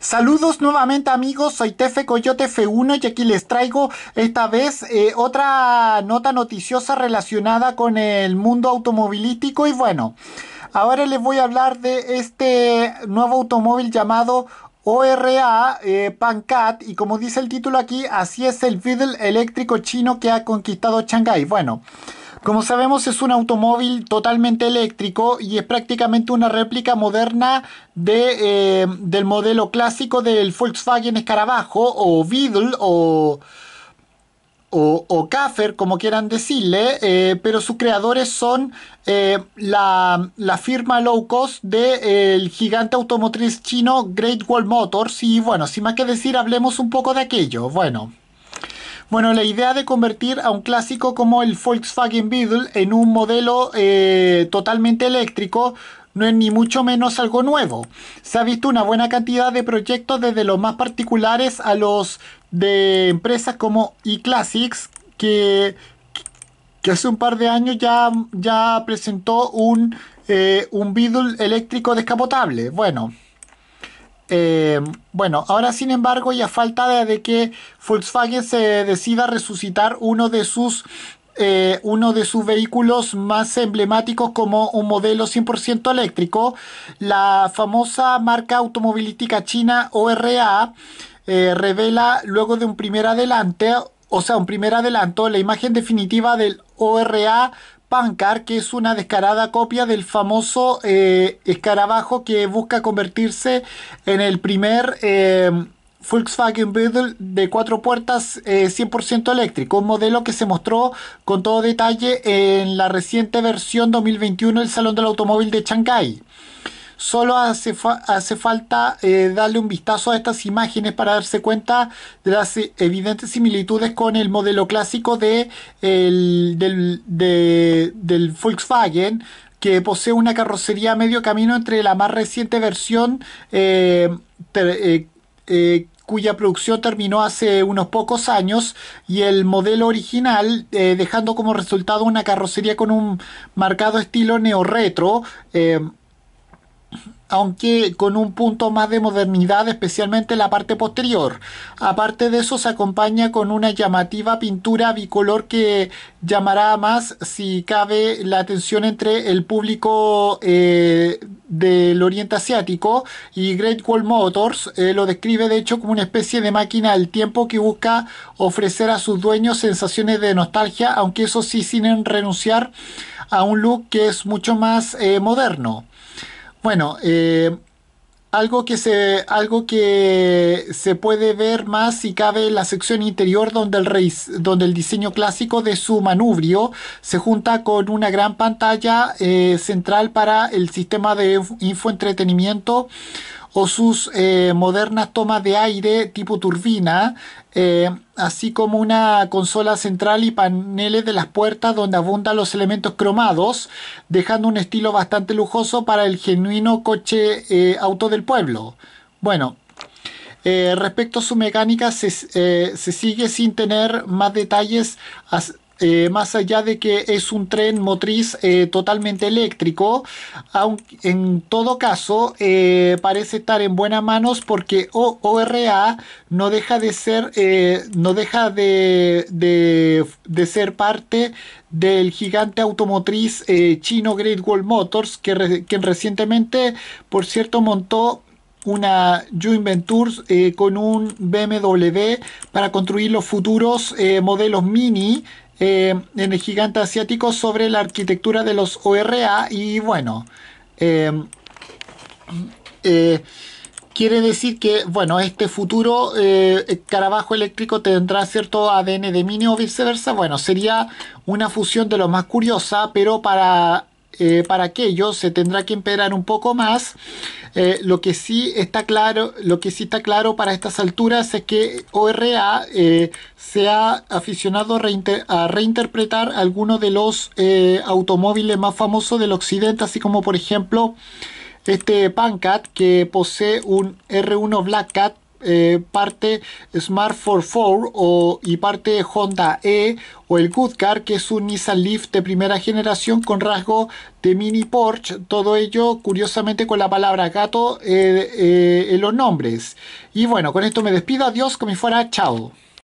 Saludos nuevamente amigos, soy Tefe Coyote F1 y aquí les traigo esta vez eh, otra nota noticiosa relacionada con el mundo automovilístico y bueno, ahora les voy a hablar de este nuevo automóvil llamado ORA eh, Pancat y como dice el título aquí, así es el fidel eléctrico chino que ha conquistado Shanghai. Bueno, como sabemos es un automóvil totalmente eléctrico y es prácticamente una réplica moderna de, eh, del modelo clásico del Volkswagen Escarabajo o Beetle o... O, como quieran decirle, eh, pero sus creadores son eh, la, firma low cost del gigante automotriz chino Great Wall Motors. Y bueno, sin más que decir, hablemos un poco de aquello. Bueno. Bueno, la idea de convertir a un clásico como el Volkswagen Beetle en un modelo eh, totalmente eléctrico no es ni mucho menos algo nuevo. Se ha visto una buena cantidad de proyectos desde los más particulares a los de empresas como eClassics que, que hace un par de años ya, ya presentó un, eh, un Beetle eléctrico descapotable. Bueno. Eh, bueno, ahora sin embargo y a falta de, que Volkswagen se decida resucitar uno de sus... Eh, uno de sus vehículos más emblemáticos como un modelo 100% eléctrico, la famosa marca automovilística china ORA eh, revela luego de un primer adelante, o sea, un primer adelanto, la imagen definitiva del ORA Pancar, que es una descarada copia del famoso eh, escarabajo que busca convertirse en el primer eh, Volkswagen Beetle de cuatro puertas 100% eh, eléctrico, un modelo que se mostró con todo detalle en la reciente versión 2021 del Salón del Automóvil de Shanghai. Solo hace, hace falta eh, darle un vistazo a estas imágenes para darse cuenta de las eh, evidentes similitudes con el modelo clásico de, del, Volkswagen, que posee una carrocería a medio camino entre la más reciente versión eh, cuya producción terminó hace unos pocos años y el modelo original dejando como resultado una carrocería con un marcado estilo neorretro aunque con un punto más de modernidad, especialmente en la parte posterior. Aparte de eso, se acompaña con una llamativa pintura bicolor que llamará más, si cabe, la atención entre el público eh, del Oriente Asiático y Great Wall Motors eh, lo describe de hecho como una especie de máquina del tiempo que busca ofrecer a sus dueños sensaciones de nostalgia, aunque eso sí sin renunciar a un look que es mucho más eh, moderno. Bueno, eh, algo que se algo que se puede ver más si cabe en la sección interior donde el donde el diseño clásico de su manubrio se junta con una gran pantalla eh, central para el sistema de infoentretenimiento o sus eh, modernas tomas de aire tipo turbina, eh, así como una consola central y paneles de las puertas donde abundan los elementos cromados, dejando un estilo bastante lujoso para el genuino coche eh, auto del pueblo. Bueno, respecto a su mecánica se, sigue sin tener más detalles. Eh, más allá de que es un tren motriz eh, totalmente eléctrico, aunque en todo caso eh, parece estar en buenas manos porque ORA no deja de ser, no deja de, ser parte del gigante automotriz chino Great Wall Motors, que recientemente, por cierto, montó una joint venture con un BMW para construir los futuros modelos mini eh, en el gigante asiático sobre la arquitectura de los ORA y bueno, eh, eh, quiere decir que, bueno, este futuro carabajo eléctrico tendrá cierto ADN de Mini o viceversa. Bueno, sería una fusión de lo más curiosa, pero para eh, para aquello se tendrá que esperar un poco más. Eh, lo, que sí está claro, lo que sí está claro para estas alturas es que ORA eh, se ha aficionado a reinterpretar algunos de los automóviles más famosos del occidente, así como por ejemplo este Pancat que posee un R1 Black Cat eh, parte Smart 44 o, y parte Honda E o el Good Car, que es un Nissan Leaf de primera generación con rasgo de mini Porsche, todo ello curiosamente con la palabra gato eh, eh, en los nombres. Y bueno, con esto me despido, adiós, como fuera, chao.